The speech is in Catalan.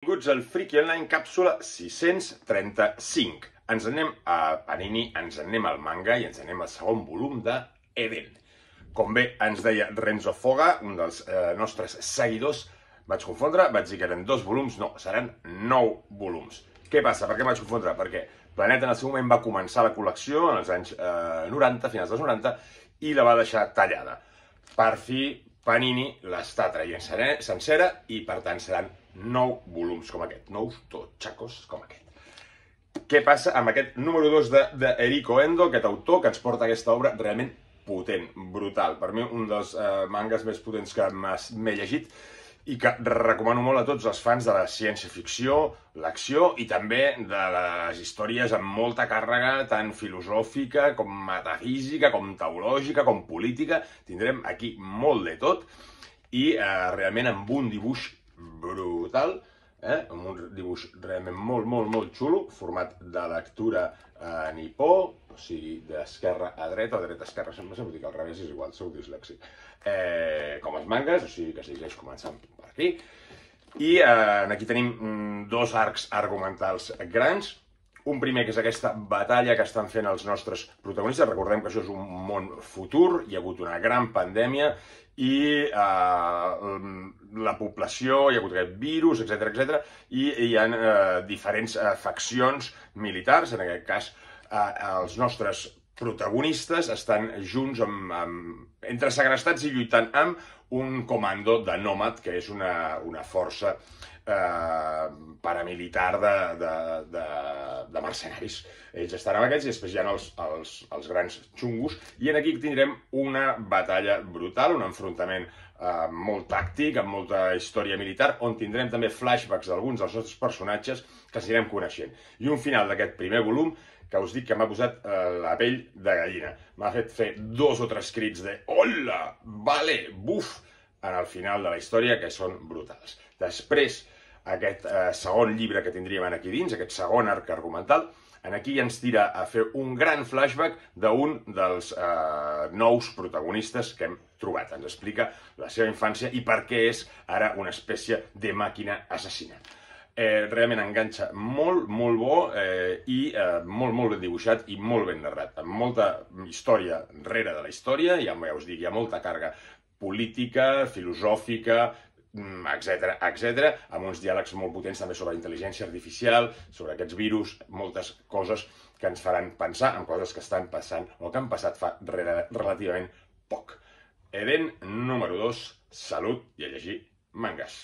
Benvinguts al Friki Online càpsula 635. Ens anem a Panini, ens anem al manga i ens anem al segon volum de Eden. Com bé ens deia Renzo Foga, un dels eh, nostres seguidors, vaig confondre, vaig dir que eren dos volums, no, seran nou volums. Què passa? Per què vaig confondre? Perquè Planeta en el seu moment va començar la col·lecció en els anys eh, 90, finals dels 90, i la va deixar tallada. Per fi Panini l'està traient sencera i, per tant, seran nou volums com aquest, nous totxacos com aquest. Què passa amb aquest número 2 d'Erico de, de Endo, aquest autor que ens porta aquesta obra realment potent, brutal. Per mi, un dels eh, mangas més potents que m'he llegit i que recomano molt a tots els fans de la ciència-ficció, l'acció i també de les històries amb molta càrrega tant filosòfica com metafísica, com teològica, com política. Tindrem aquí molt de tot i eh, realment amb un dibuix brutal eh? amb un dibuix realment molt, molt, molt xulo, format de lectura eh, nipó, o sigui, d'esquerra a dreta, o dreta a esquerra, sempre s'ha dir que al revés és igual, sou dislèxic. Eh, com els mangas, o sigui que es llegeix començant per aquí. I eh, aquí tenim mm, dos arcs argumentals grans, un primer, que és aquesta batalla que estan fent els nostres protagonistes. Recordem que això és un món futur, hi ha hagut una gran pandèmia i eh, la població, hi ha hagut aquest virus, etc etc i hi ha eh, diferents eh, faccions militars, en aquest cas eh, els nostres protagonistes estan junts amb, amb, entre segrestats i lluitant amb un comando de Nòmad, que és una, una força eh, paramilitar de, de, de, de mercenaris. Ells estaran aquests i després hi ha els, els, els grans xungos. I en aquí tindrem una batalla brutal, un enfrontament eh, molt tàctic, amb molta història militar, on tindrem també flashbacks d'alguns dels nostres personatges que anirem coneixent. I un final d'aquest primer volum que us dic que m'ha posat eh, la pell de gallina. M'ha fet fer dos o tres crits de hola, vale, buf, en el final de la història, que són brutals. Després, aquest eh, segon llibre que tindríem aquí dins, aquest segon arc argumental, en aquí ens tira a fer un gran flashback d'un dels eh, nous protagonistes que hem trobat. Ens explica la seva infància i per què és ara una espècie de màquina assassina eh, realment enganxa molt, molt bo eh, i eh, molt, molt ben dibuixat i molt ben narrat, amb molta història rere de la història, i ja, ja us dic, hi ha molta càrrega política, filosòfica, etc mm, etc, amb uns diàlegs molt potents també sobre intel·ligència artificial, sobre aquests virus, moltes coses que ens faran pensar en coses que estan passant o que han passat fa re relativament poc. Eden número 2, salut i a llegir mangas.